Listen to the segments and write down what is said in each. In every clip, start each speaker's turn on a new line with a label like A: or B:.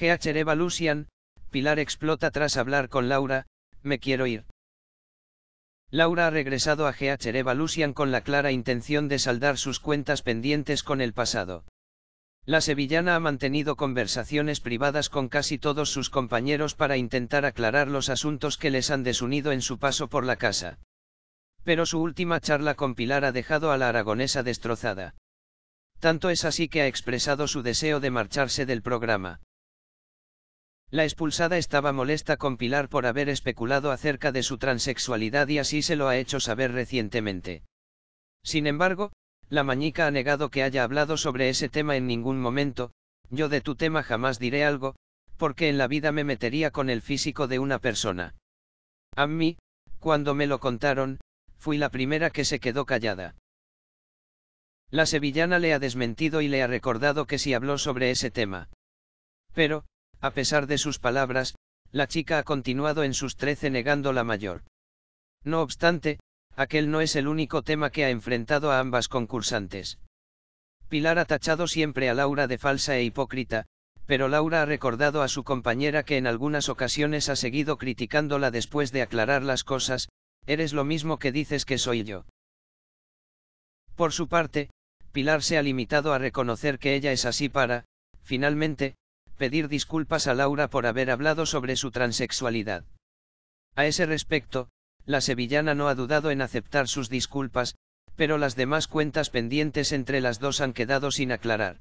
A: GH e Lucian, Pilar explota tras hablar con Laura, me quiero ir. Laura ha regresado a GH e Lucian con la clara intención de saldar sus cuentas pendientes con el pasado. La sevillana ha mantenido conversaciones privadas con casi todos sus compañeros para intentar aclarar los asuntos que les han desunido en su paso por la casa. Pero su última charla con Pilar ha dejado a la aragonesa destrozada. Tanto es así que ha expresado su deseo de marcharse del programa. La expulsada estaba molesta con Pilar por haber especulado acerca de su transexualidad y así se lo ha hecho saber recientemente. Sin embargo, la mañica ha negado que haya hablado sobre ese tema en ningún momento, yo de tu tema jamás diré algo, porque en la vida me metería con el físico de una persona. A mí, cuando me lo contaron, fui la primera que se quedó callada. La sevillana le ha desmentido y le ha recordado que sí habló sobre ese tema. Pero, a pesar de sus palabras, la chica ha continuado en sus trece negando la mayor. No obstante, aquel no es el único tema que ha enfrentado a ambas concursantes. Pilar ha tachado siempre a Laura de falsa e hipócrita, pero Laura ha recordado a su compañera que en algunas ocasiones ha seguido criticándola después de aclarar las cosas, eres lo mismo que dices que soy yo. Por su parte, Pilar se ha limitado a reconocer que ella es así para, finalmente, pedir disculpas a Laura por haber hablado sobre su transexualidad. A ese respecto, la sevillana no ha dudado en aceptar sus disculpas, pero las demás cuentas pendientes entre las dos han quedado sin aclarar.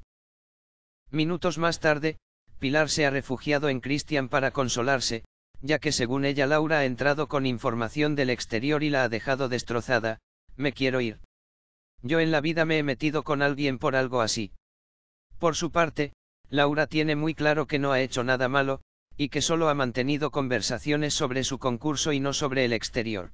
A: Minutos más tarde, Pilar se ha refugiado en Cristian para consolarse, ya que según ella Laura ha entrado con información del exterior y la ha dejado destrozada, me quiero ir. Yo en la vida me he metido con alguien por algo así. Por su parte, Laura tiene muy claro que no ha hecho nada malo, y que solo ha mantenido conversaciones sobre su concurso y no sobre el exterior.